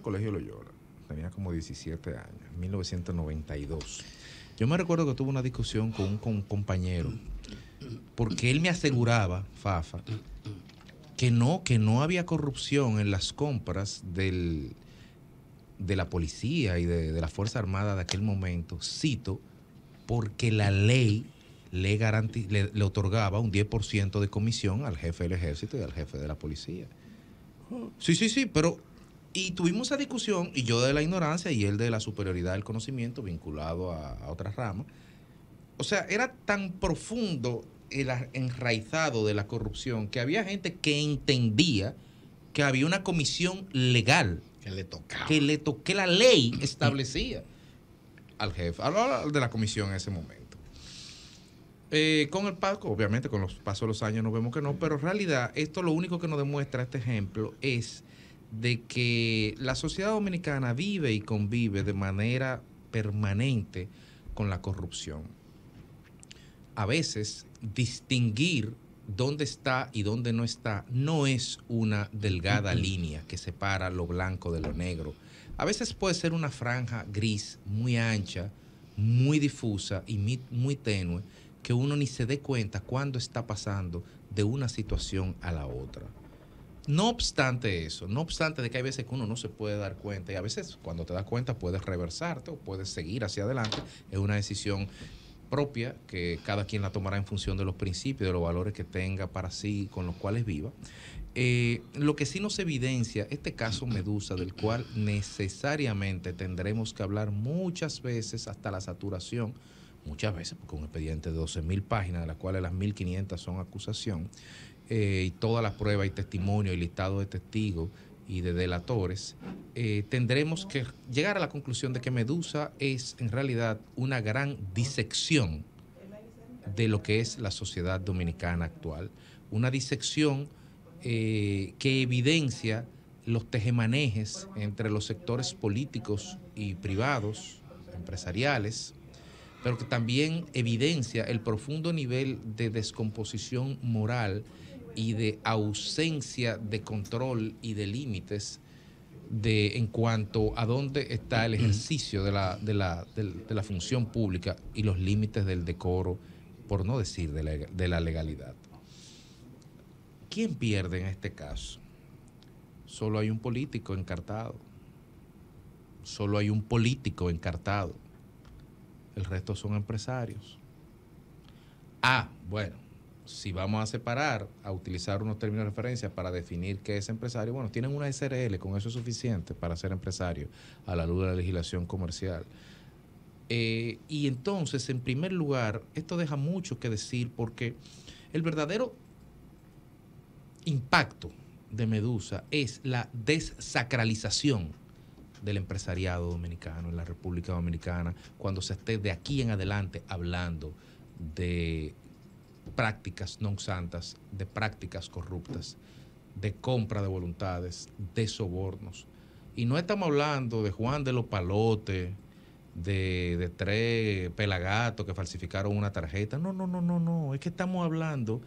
Colegio Loyola, tenía como 17 años, 1992. Yo me recuerdo que tuve una discusión con un, compañero, porque él me aseguraba, Fafa, que no, que no había corrupción en las compras del, de la policía y de, la Fuerza Armada de aquel momento, cito, porque la ley le, le, otorgaba un 10% de comisión al jefe del ejército y al jefe de la policía. Oh. Sí, sí, sí, pero y tuvimos esa discusión, y yo de la ignorancia y él de la superioridad del conocimiento vinculado a, otras ramas. O sea, era tan profundo el enraizado de la corrupción que había gente que entendía que había una comisión legal que le tocaba. Que le toque la ley establecía al jefe, al, de la comisión en ese momento. Eh, con el Paco, obviamente, con los pasos de los años nos vemos que no, pero en realidad esto lo único que nos demuestra este ejemplo es de que la sociedad dominicana vive y convive de manera permanente con la corrupción. A veces distinguir dónde está y dónde no está no es una delgada línea que separa lo blanco de lo negro. A veces puede ser una franja gris muy ancha, muy difusa y muy tenue que uno ni se dé cuenta cuando está pasando de una situación a la otra. No obstante eso, no obstante de que hay veces que uno no se puede dar cuenta y a veces cuando te das cuenta puedes reversarte o puedes seguir hacia adelante, es una decisión propia que cada quien la tomará en función de los principios, de los valores que tenga para sí, con los cuales viva. Eh, lo que sí nos evidencia este caso Medusa, del cual necesariamente tendremos que hablar muchas veces hasta la saturación, muchas veces, con un expediente de 12.000 páginas, de las cuales las 1.500 son acusación, eh, y todas las pruebas y testimonios y listado de testigos y de delatores, eh, tendremos que llegar a la conclusión de que Medusa es en realidad una gran disección de lo que es la sociedad dominicana actual. Una disección eh, que evidencia los tejemanejes entre los sectores políticos y privados, empresariales, pero que también evidencia el profundo nivel de descomposición moral y de ausencia de control y de límites de, en cuanto a dónde está el ejercicio de la, función pública y los límites del decoro, por no decir de la, de la legalidad. ¿Quién pierde en este caso? Solo hay un político encartado. Solo hay un político encartado. El resto son empresarios. Ah, bueno, si vamos a separar, a utilizar unos términos de referencia para definir qué es empresario, bueno, tienen una SRL, con eso es suficiente para ser empresario a la luz de la legislación comercial. Eh, y entonces, en primer lugar, esto deja mucho que decir porque el verdadero impacto de Medusa es la desacralización del empresariado dominicano en la República Dominicana cuando se esté de aquí en adelante hablando de prácticas no santas, de prácticas corruptas, de compra de voluntades, de sobornos. Y no estamos hablando de Juan de los Palotes, de, tres pelagatos que falsificaron una tarjeta. No, no, no, no, no. Es que estamos hablando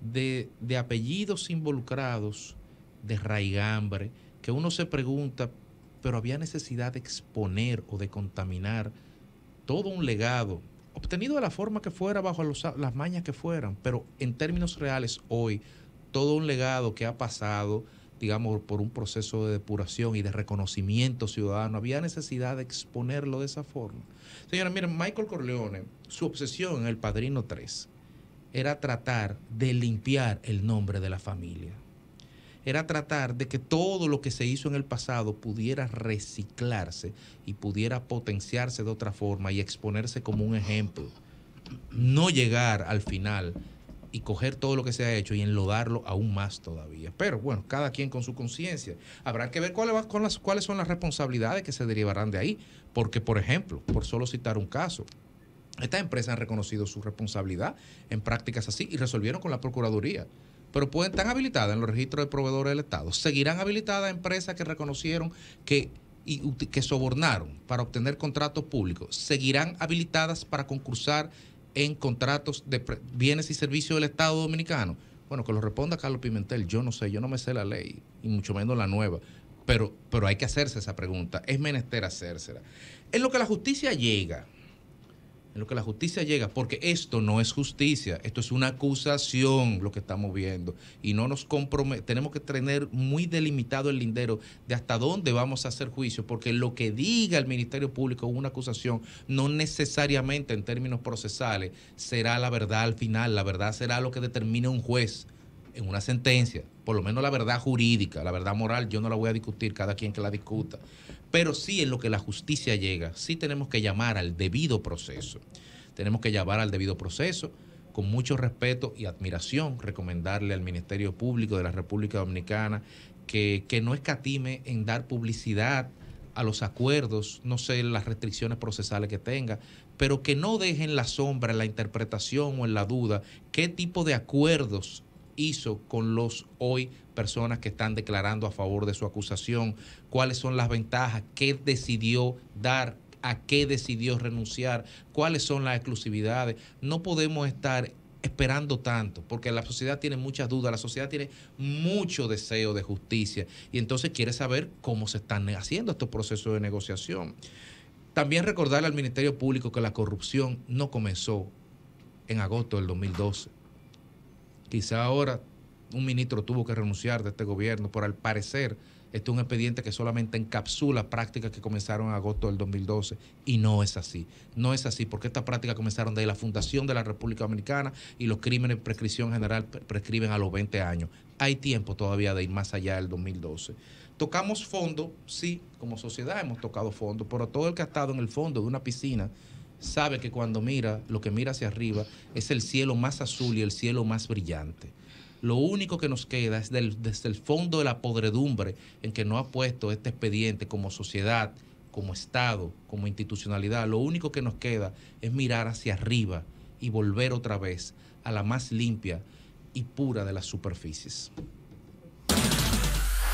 de, de apellidos involucrados, de raigambre, que uno se pregunta, pero había necesidad de exponer o de contaminar todo un legado obtenido de la forma que fuera, bajo las mañas que fueran, pero en términos reales hoy, todo un legado que ha pasado, digamos, por un proceso de depuración y de reconocimiento ciudadano, había necesidad de exponerlo de esa forma. Señora, miren, Michael Corleone, su obsesión en El Padrino 3 era tratar de limpiar el nombre de la familia era tratar de que todo lo que se hizo en el pasado pudiera reciclarse y pudiera potenciarse de otra forma y exponerse como un ejemplo. No llegar al final y coger todo lo que se ha hecho y enlodarlo aún más todavía. Pero bueno, cada quien con su conciencia. Habrá que ver cuáles, son las responsabilidades que se derivarán de ahí. Porque, por ejemplo, por solo citar un caso, estas empresas han reconocido su responsabilidad en prácticas así y resolvieron con la Procuraduría pero pueden, estar habilitadas en los registros de proveedores del Estado. Seguirán habilitadas empresas que reconocieron que que sobornaron para obtener contratos públicos seguirán habilitadas para concursar en contratos de bienes y servicios del Estado dominicano? Bueno, que lo responda Carlos Pimentel. Yo no sé, yo no me sé la ley, y mucho menos la nueva. Pero, pero hay que hacerse esa pregunta. Es menester hacérsela. Es lo que la justicia llega, en lo que la justicia llega, porque esto no es justicia, esto es una acusación lo que estamos viendo y no nos comprometemos, tenemos que tener muy delimitado el lindero de hasta dónde vamos a hacer juicio, porque lo que diga el Ministerio Público una acusación no necesariamente en términos procesales será la verdad al final, la verdad será lo que determina un juez en una sentencia, por lo menos la verdad jurídica, la verdad moral, yo no la voy a discutir, cada quien que la discuta, pero sí en lo que la justicia llega, sí tenemos que llamar al debido proceso, tenemos que llamar al debido proceso, con mucho respeto y admiración, recomendarle al Ministerio Público de la República Dominicana que, que no escatime en dar publicidad a los acuerdos, no sé las restricciones procesales que tenga, pero que no dejen la sombra en la interpretación o en la duda qué tipo de acuerdos hizo con los hoy personas que están declarando a favor de su acusación, cuáles son las ventajas, qué decidió dar, a qué decidió renunciar, cuáles son las exclusividades. No podemos estar esperando tanto, porque la sociedad tiene muchas dudas, la sociedad tiene mucho deseo de justicia y entonces quiere saber cómo se están haciendo estos procesos de negociación. También recordarle al Ministerio Público que la corrupción no comenzó en agosto del 2012 Quizá ahora un ministro tuvo que renunciar de este gobierno, por al parecer este es un expediente que solamente encapsula prácticas que comenzaron en agosto del 2012 y no es así. No es así porque estas prácticas comenzaron desde la fundación de la República Dominicana y los crímenes de prescripción general prescriben a los 20 años. Hay tiempo todavía de ir más allá del 2012. Tocamos fondo, sí, como sociedad hemos tocado fondo, pero todo el que ha estado en el fondo de una piscina sabe que cuando mira, lo que mira hacia arriba es el cielo más azul y el cielo más brillante. Lo único que nos queda es desde el fondo de la podredumbre en que no ha puesto este expediente como sociedad, como Estado, como institucionalidad. Lo único que nos queda es mirar hacia arriba y volver otra vez a la más limpia y pura de las superficies.